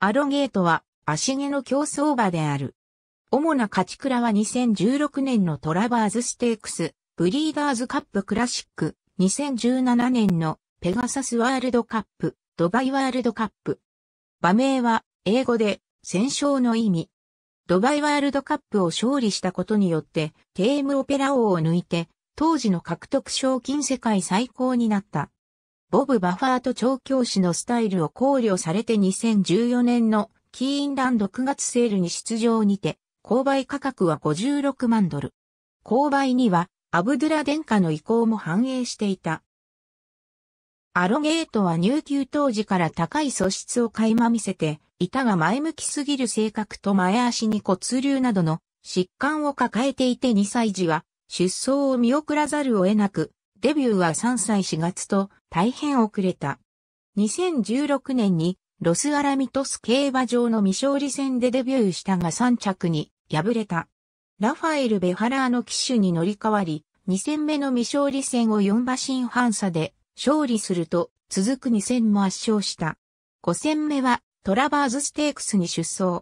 アロゲートは足毛の競争馬である。主な勝ち倉は2016年のトラバーズステークス、ブリーダーズカップクラシック、2017年のペガサスワールドカップ、ドバイワールドカップ。馬名は英語で戦勝の意味。ドバイワールドカップを勝利したことによって、テームオペラ王を抜いて、当時の獲得賞金世界最高になった。ボブ・バファーと調教師のスタイルを考慮されて2014年のキーンランド9月セールに出場にて、購買価格は56万ドル。購買にはアブドゥラ殿下の意向も反映していた。アロゲートは入球当時から高い素質を垣間見せて、いたが前向きすぎる性格と前足に骨流などの疾患を抱えていて2歳児は出走を見送らざるを得なく、デビューは3歳4月と大変遅れた。2016年にロスアラミトス競馬場の未勝利戦でデビューしたが3着に敗れた。ラファエル・ベハラーの騎手に乗り換わり、2戦目の未勝利戦を4馬身半差で勝利すると続く2戦も圧勝した。5戦目はトラバーズステークスに出走。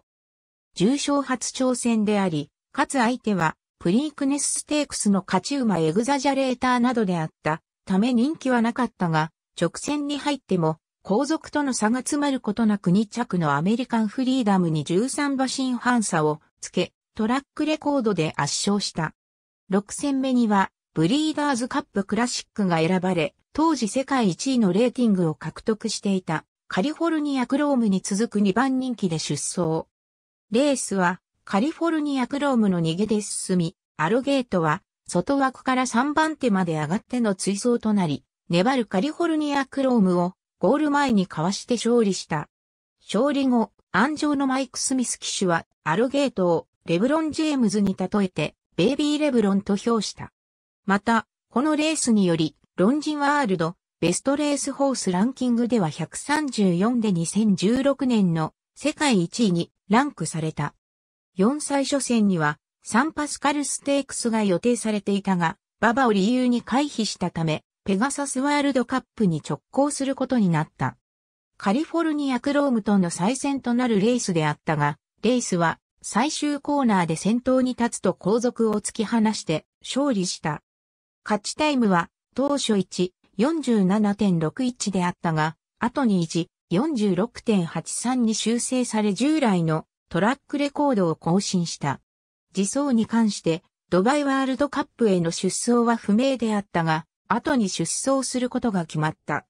重賞初挑戦であり、勝つ相手はプリークネスステークスの勝ち馬エグザジャレーターなどであったため人気はなかったが、直線に入っても、後続との差が詰まることなく2着のアメリカンフリーダムに13馬身半差をつけ、トラックレコードで圧勝した。6戦目には、ブリーダーズカップクラシックが選ばれ、当時世界1位のレーティングを獲得していた、カリフォルニアクロームに続く2番人気で出走。レースは、カリフォルニアクロームの逃げで進み、アロゲートは外枠から3番手まで上がっての追走となり、粘るカリフォルニアクロームをゴール前にかわして勝利した。勝利後、安城のマイク・スミス騎手はアロゲートをレブロン・ジェームズに例えて、ベイビー・レブロンと評した。また、このレースにより、ロンジンワールド、ベストレースホースランキングでは134で2016年の世界1位にランクされた。4歳初戦にはサンパスカルステークスが予定されていたが、馬場を理由に回避したため、ペガサスワールドカップに直行することになった。カリフォルニアクロームとの再戦となるレースであったが、レースは最終コーナーで先頭に立つと後続を突き放して勝利した。勝ちタイムは当初1、47.61であったが、後に1、46.83に修正され従来のトラックレコードを更新した。自走に関して、ドバイワールドカップへの出走は不明であったが、後に出走することが決まった。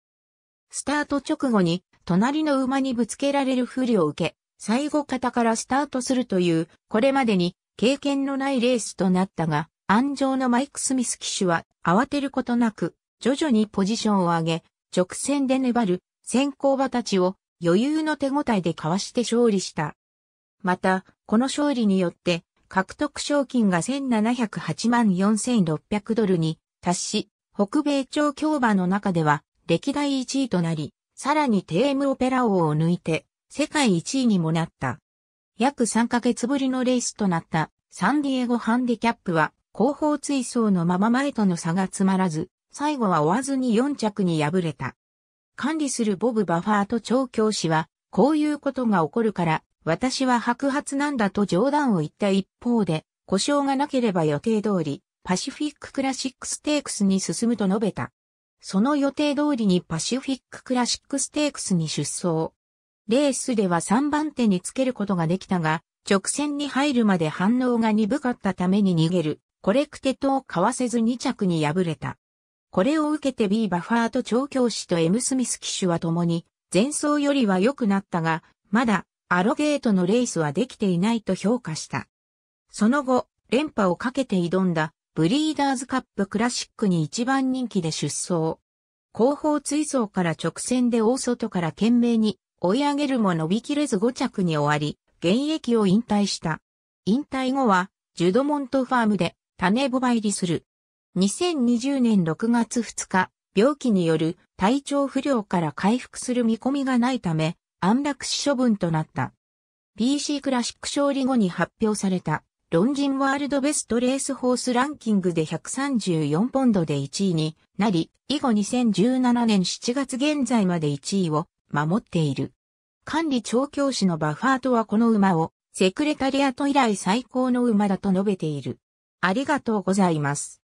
スタート直後に、隣の馬にぶつけられる不利を受け、最後方からスタートするという、これまでに経験のないレースとなったが、安城のマイク・スミス騎手は慌てることなく、徐々にポジションを上げ、直線で粘る先行馬たちを余裕の手応えでかわして勝利した。また、この勝利によって、獲得賞金が1708万4600ドルに達し、北米超競馬の中では歴代1位となり、さらにテームオペラ王を抜いて世界1位にもなった。約3ヶ月ぶりのレースとなったサンディエゴハンディキャップは後方追走のまま前との差が詰まらず、最後は追わずに4着に敗れた。管理するボブ・バファーと調教師は、こういうことが起こるから私は白髪なんだと冗談を言った一方で、故障がなければ予定通り、パシフィッククラシックステークスに進むと述べた。その予定通りにパシフィッククラシックステークスに出走。レースでは3番手につけることができたが、直線に入るまで反応が鈍かったために逃げる、コレクテトをかわせず2着に敗れた。これを受けて B バファーと調教師と M スミス騎手は共に、前走よりは良くなったが、まだアロゲートのレースはできていないと評価した。その後、連覇をかけて挑んだブリーダーズカップクラシックに一番人気で出走。後方追走から直線で大外から懸命に追い上げるも伸びきれず5着に終わり、現役を引退した。引退後は、ジュドモントファームで種ボバ入りする。2020年6月2日、病気による体調不良から回復する見込みがないため、安楽死処分となった。PC クラシック勝利後に発表された、ロンジンワールドベストレースホースランキングで134ポンドで1位になり、以後2017年7月現在まで1位を守っている。管理調教師のバファートはこの馬を、セクレタリアと以来最高の馬だと述べている。ありがとうございます。